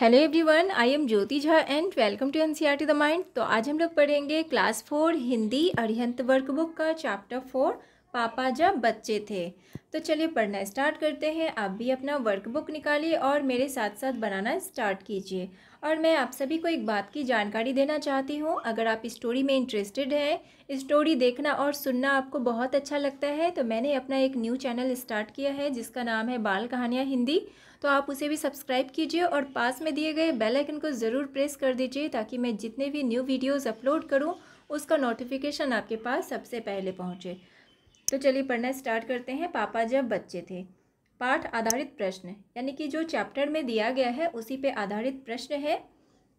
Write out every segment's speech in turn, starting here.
hello everyone I am Jyoti Jha and welcome to NCERT the mind तो आज हम लोग पढ़ेंगे class four Hindi Arihant workbook का चैप्टर फोर पापा जब बच्चे थे तो चलिए पढ़ना स्टार्ट करते हैं आप भी अपना वर्कबुक निकालिए और मेरे साथ साथ बनाना स्टार्ट कीजिए और मैं आप सभी को एक बात की जानकारी देना चाहती हूँ अगर आप स्टोरी में इंटरेस्टेड हैं स्टोरी देखना और सुनना आपको बहुत अच्छा लगता है तो मैंने अपना एक न्यू चैनल स्टार्ट किया है जिसका नाम है बाल कहानियाँ हिंदी तो आप उसे भी सब्सक्राइब कीजिए और पास में दिए गए बेल आइकन को ज़रूर प्रेस कर दीजिए ताकि मैं जितने भी न्यू वीडियोज़ अपलोड करूँ उसका नोटिफिकेशन आपके पास सबसे पहले पहुँचे तो चलिए पढ़ना स्टार्ट करते हैं पापा जब बच्चे थे पाठ आधारित प्रश्न यानी कि जो चैप्टर में दिया गया है उसी पे आधारित प्रश्न है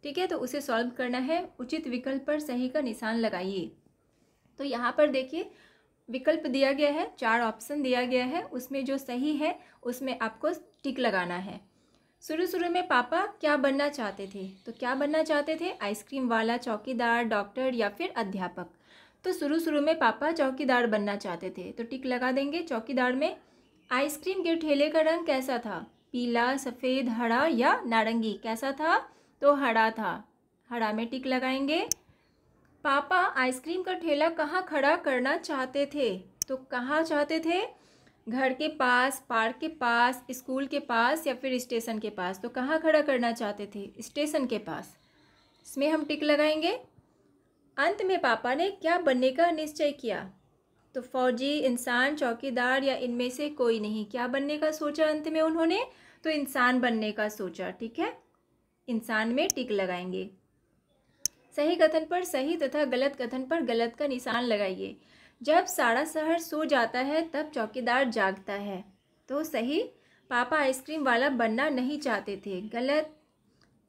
ठीक है तो उसे सॉल्व करना है उचित विकल्प पर सही का निशान लगाइए तो यहाँ पर देखिए विकल्प दिया गया है चार ऑप्शन दिया गया है उसमें जो सही है उसमें आपको टिक लगाना है शुरू शुरू में पापा क्या बनना चाहते थे तो क्या बनना चाहते थे आइसक्रीम वाला चौकीदार डॉक्टर या फिर अध्यापक तो शुरू शुरू में पापा चौकीदार बनना चाहते थे तो टिक लगा देंगे चौकीदार में आइसक्रीम के ठेले का रंग कैसा था पीला सफ़ेद हरा या नारंगी कैसा था तो हरा था हरा में टिक लगाएंगे पापा आइसक्रीम का ठेला कहाँ खड़ा करना चाहते थे तो कहाँ चाहते थे घर के पास पार्क के पास स्कूल के पास या फिर स्टेशन के पास तो कहाँ खड़ा करना चाहते थे स्टेशन के पास इसमें हम टिक लगाएंगे अंत में पापा ने क्या बनने का निश्चय किया तो फौजी इंसान चौकीदार या इनमें से कोई नहीं क्या बनने का सोचा अंत में उन्होंने तो इंसान बनने का सोचा ठीक है इंसान में टिक लगाएंगे सही कथन पर सही तथा गलत कथन पर गलत का निशान लगाइए जब सारा शहर सो जाता है तब चौकीदार जागता है तो सही पापा आइसक्रीम वाला बनना नहीं चाहते थे गलत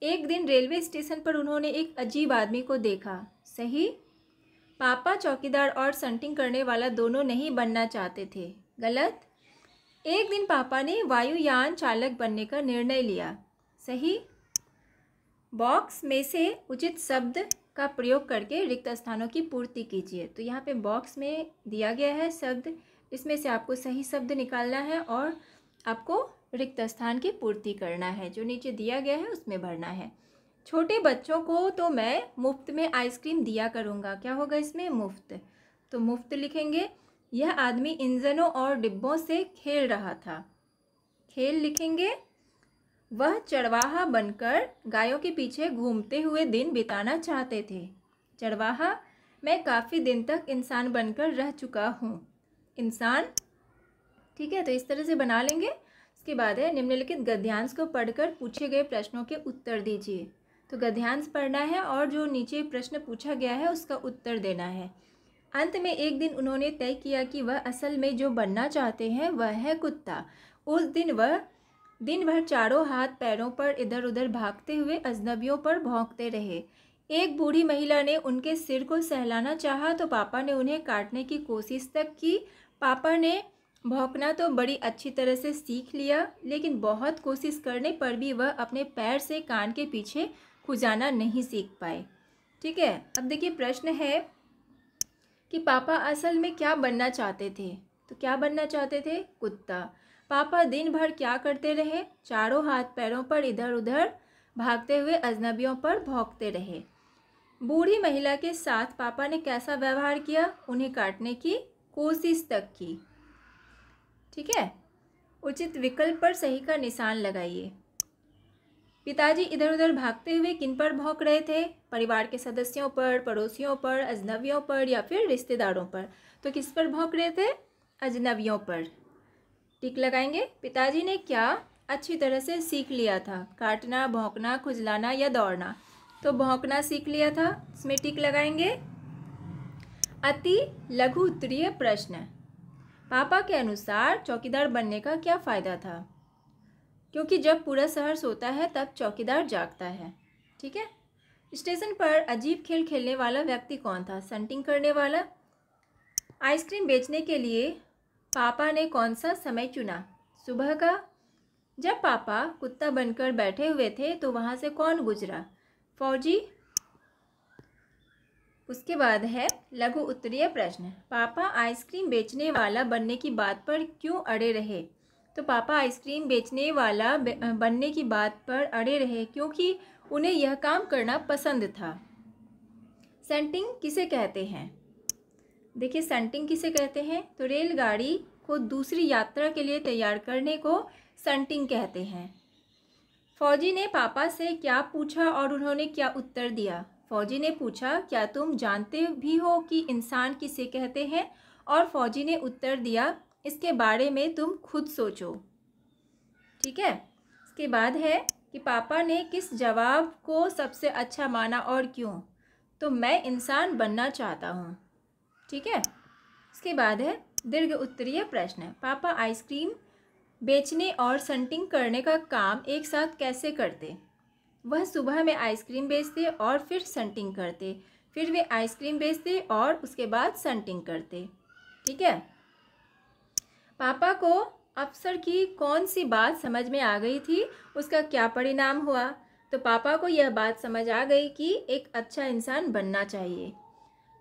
एक दिन रेलवे स्टेशन पर उन्होंने एक अजीब आदमी को देखा सही पापा चौकीदार और संटिंग करने वाला दोनों नहीं बनना चाहते थे गलत एक दिन पापा ने वायुयान चालक बनने का निर्णय लिया सही बॉक्स में से उचित शब्द का प्रयोग करके रिक्त स्थानों की पूर्ति कीजिए तो यहाँ पे बॉक्स में दिया गया है शब्द इसमें से आपको सही शब्द निकालना है और आपको रिक्त स्थान की पूर्ति करना है जो नीचे दिया गया है उसमें भरना है छोटे बच्चों को तो मैं मुफ्त में आइसक्रीम दिया करूँगा क्या होगा इसमें मुफ्त तो मुफ्त लिखेंगे यह आदमी इंजनों और डिब्बों से खेल रहा था खेल लिखेंगे वह चरवाहा बनकर गायों के पीछे घूमते हुए दिन बिताना चाहते थे चरवाहा मैं काफ़ी दिन तक इंसान बनकर रह चुका हूँ इंसान ठीक है तो इस तरह से बना लेंगे उसके बाद है निम्नलिखित गद्यांश को पढ़कर पूछे गए प्रश्नों के उत्तर दीजिए तो गद्यांश पढ़ना है और जो नीचे प्रश्न पूछा गया है उसका उत्तर देना है अंत में एक दिन उन्होंने तय किया कि वह असल में जो बनना चाहते हैं वह है कुत्ता उस दिन वह दिन भर चारों हाथ पैरों पर इधर उधर भागते हुए अजनबियों पर भौंकते रहे एक बूढ़ी महिला ने उनके सिर को सहलाना चाहा तो पापा ने उन्हें काटने की कोशिश तक की पापा ने भौंकना तो बड़ी अच्छी तरह से सीख लिया लेकिन बहुत कोशिश करने पर भी वह अपने पैर से कान के पीछे खुजाना नहीं सीख पाए ठीक है अब देखिए प्रश्न है कि पापा असल में क्या बनना चाहते थे तो क्या बनना चाहते थे कुत्ता पापा दिन भर क्या करते रहे चारों हाथ पैरों पर इधर उधर भागते हुए अजनबियों पर भौंकते रहे बूढ़ी महिला के साथ पापा ने कैसा व्यवहार किया उन्हें काटने की कोशिश तक की ठीक है उचित विकल्प पर सही का निशान लगाइए पिताजी इधर उधर भागते हुए किन पर भौंक रहे थे परिवार के सदस्यों पर पड़ोसियों पर अजनबियों पर या फिर रिश्तेदारों पर तो किस पर भौंक रहे थे अजनबियों पर टिक लगाएंगे पिताजी ने क्या अच्छी तरह से सीख लिया था काटना भौंकना खुजलाना या दौड़ना तो भौंकना सीख लिया था इसमें टिक लगाएंगे अति लघु उत्तरीय प्रश्न पापा के अनुसार चौकीदार बनने का क्या फ़ायदा था क्योंकि जब पूरा शहर सोता है तब चौकीदार जागता है ठीक है स्टेशन पर अजीब खेल खेलने वाला व्यक्ति कौन था सन्टिंग करने वाला आइसक्रीम बेचने के लिए पापा ने कौन सा समय चुना सुबह का जब पापा कुत्ता बनकर बैठे हुए थे तो वहाँ से कौन गुजरा फौजी उसके बाद है लघु उत्तरीय प्रश्न पापा आइसक्रीम बेचने वाला बनने की बात पर क्यों अड़े रहे तो पापा आइसक्रीम बेचने वाला बनने की बात पर अड़े रहे क्योंकि उन्हें यह काम करना पसंद था सेंटिंग किसे कहते हैं देखिए सेंटिंग किसे कहते हैं तो रेलगाड़ी को दूसरी यात्रा के लिए तैयार करने को सेंटिंग कहते हैं फौजी ने पापा से क्या पूछा और उन्होंने क्या उत्तर दिया फौजी ने पूछा क्या तुम जानते भी हो कि इंसान किसे कहते हैं और फौजी ने उत्तर दिया इसके बारे में तुम खुद सोचो ठीक है इसके बाद है कि पापा ने किस जवाब को सबसे अच्छा माना और क्यों तो मैं इंसान बनना चाहता हूँ ठीक है इसके बाद है दीर्घ उत्तरीय प्रश्न पापा आइसक्रीम बेचने और संटिंग करने का काम एक साथ कैसे करते वह सुबह में आइसक्रीम बेचते और फिर सन्टिंग करते फिर वे आइसक्रीम बेचते और उसके बाद सन्टिंग करते ठीक है पापा को अफसर की कौन सी बात समझ में आ गई थी उसका क्या परिणाम हुआ तो पापा को यह बात समझ आ गई कि एक अच्छा इंसान बनना चाहिए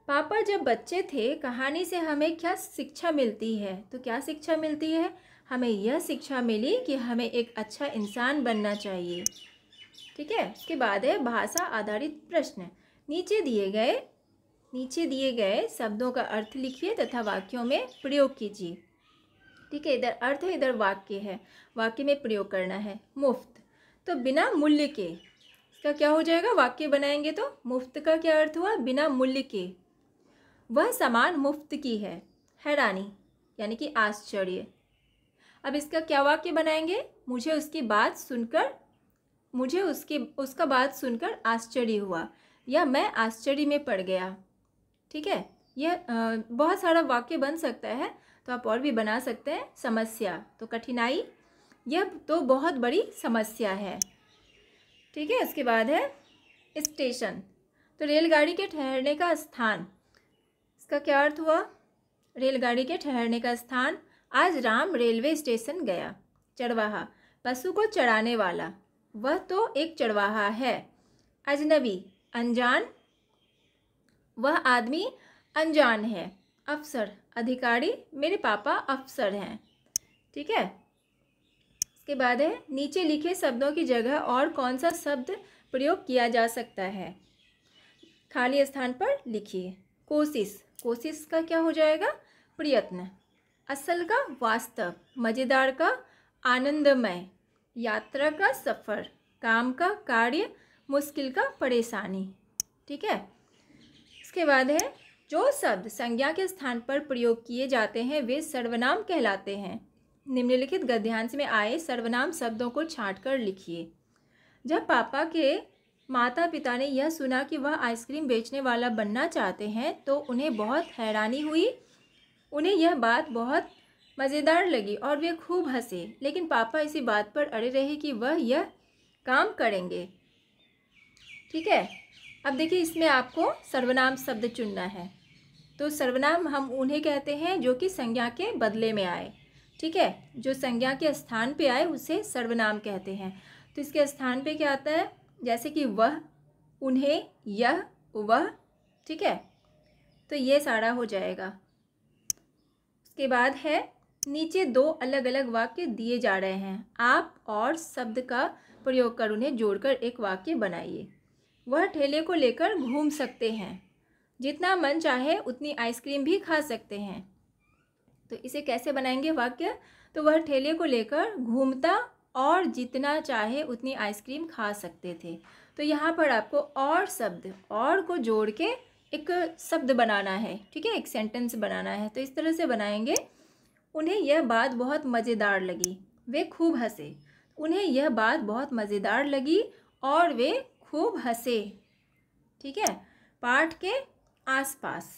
पापा जब बच्चे थे कहानी से हमें क्या शिक्षा मिलती है तो क्या शिक्षा मिलती है हमें यह शिक्षा मिली कि हमें एक अच्छा इंसान बनना चाहिए ठीक है उसके बाद है भाषा आधारित प्रश्न नीचे दिए गए नीचे दिए गए शब्दों का अर्थ लिखिए तथा वाक्यों में प्रयोग कीजिए ठीक है इधर अर्थ है इधर वाक्य है वाक्य में प्रयोग करना है मुफ्त तो बिना मूल्य के इसका क्या हो जाएगा वाक्य बनाएंगे तो मुफ्त का क्या अर्थ हुआ बिना मूल्य के वह सामान मुफ्त की है हैरानी यानी कि आश्चर्य अब इसका क्या वाक्य बनाएंगे मुझे उसकी बात सुनकर मुझे उसके उसका बात सुनकर आश्चर्य हुआ या मैं आश्चर्य में पड़ गया ठीक है यह बहुत सारा वाक्य बन सकता है तो आप और भी बना सकते हैं समस्या तो कठिनाई यह तो बहुत बड़ी समस्या है ठीक है उसके बाद है स्टेशन तो रेलगाड़ी के ठहरने का स्थान इसका क्या अर्थ हुआ रेलगाड़ी के ठहरने का स्थान आज राम रेलवे स्टेशन गया चरवाहा पशु को चढ़ाने वाला वह तो एक चढ़वाहा है अजनबी अनजान वह आदमी अनजान है अफसर अधिकारी मेरे पापा अफसर हैं ठीक है इसके बाद है नीचे लिखे शब्दों की जगह और कौन सा शब्द प्रयोग किया जा सकता है खाली स्थान पर लिखिए कोशिश कोशिश का क्या हो जाएगा प्रयत्न असल का वास्तव मज़ेदार का आनंदमय यात्रा का सफ़र काम का कार्य मुश्किल का परेशानी ठीक है इसके बाद है जो शब्द संज्ञा के स्थान पर प्रयोग किए जाते हैं वे सर्वनाम कहलाते हैं निम्नलिखित गद्यांश में आए सर्वनाम शब्दों को छाँट कर लिखिए जब पापा के माता पिता ने यह सुना कि वह आइसक्रीम बेचने वाला बनना चाहते हैं तो उन्हें बहुत हैरानी हुई उन्हें यह बात बहुत मज़ेदार लगी और वे खूब हंसे लेकिन पापा इसी बात पर अड़े रहे कि वह यह काम करेंगे ठीक है अब देखिए इसमें आपको सर्वनाम शब्द चुनना है तो सर्वनाम हम उन्हें कहते हैं जो कि संज्ञा के बदले में आए ठीक है जो संज्ञा के स्थान पे आए उसे सर्वनाम कहते हैं तो इसके स्थान पे क्या आता है जैसे कि वह उन्हें यह वह ठीक है तो ये सारा हो जाएगा उसके बाद है नीचे दो अलग अलग वाक्य दिए जा रहे हैं आप और शब्द का प्रयोग कर उन्हें जोड़कर एक वाक्य बनाइए वह ठेले को लेकर घूम सकते हैं जितना मन चाहे उतनी आइसक्रीम भी खा सकते हैं तो इसे कैसे बनाएंगे वाक्य तो वह ठेले को लेकर घूमता और जितना चाहे उतनी आइसक्रीम खा सकते थे तो यहाँ पर आपको और शब्द और को जोड़ के एक शब्द बनाना है ठीक है एक सेंटेंस बनाना है तो इस तरह से बनाएंगे उन्हें यह बात बहुत मज़ेदार लगी वे खूब हंसे उन्हें यह बात बहुत मज़ेदार लगी और वे खूब हंसे ठीक है पाठ के आसपास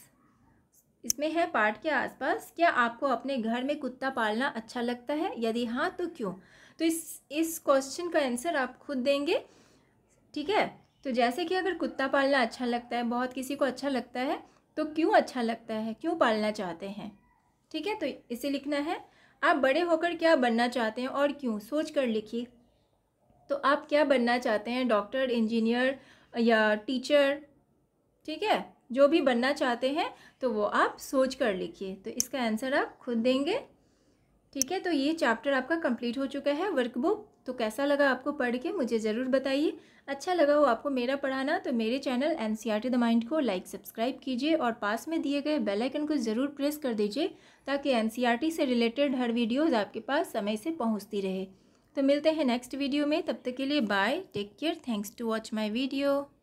इसमें है पाठ के आसपास क्या आपको अपने घर में कुत्ता पालना अच्छा लगता है यदि हाँ तो क्यों तो इस इस क्वेश्चन का आंसर आप खुद देंगे ठीक है तो जैसे कि अगर कुत्ता पालना अच्छा लगता है बहुत किसी को अच्छा लगता है तो क्यों अच्छा लगता है क्यों पालना चाहते हैं ठीक है तो इसे लिखना है आप बड़े होकर क्या बनना चाहते हैं और क्यों सोच कर लिखिए तो आप क्या बनना चाहते हैं डॉक्टर इंजीनियर या टीचर ठीक है जो भी बनना चाहते हैं तो वो आप सोच कर लिखिए तो इसका आंसर आप खुद देंगे ठीक है तो ये चैप्टर आपका कंप्लीट हो चुका है वर्कबुक तो कैसा लगा आपको पढ़ के मुझे ज़रूर बताइए अच्छा लगा हो आपको मेरा पढ़ाना तो मेरे channel N C R T the mind को लाइक सब्सक्राइब कीजिए और पास में दिए गए बेल आइकन को ज़रूर प्रेस कर दीजिए ताकि एन सी आर टी से रिलेटेड हर वीडियोज़ आपके पास समय से पहुँचती रहे तो मिलते हैं नेक्स्ट वीडियो में तब तक के लिए bye take care thanks to watch my video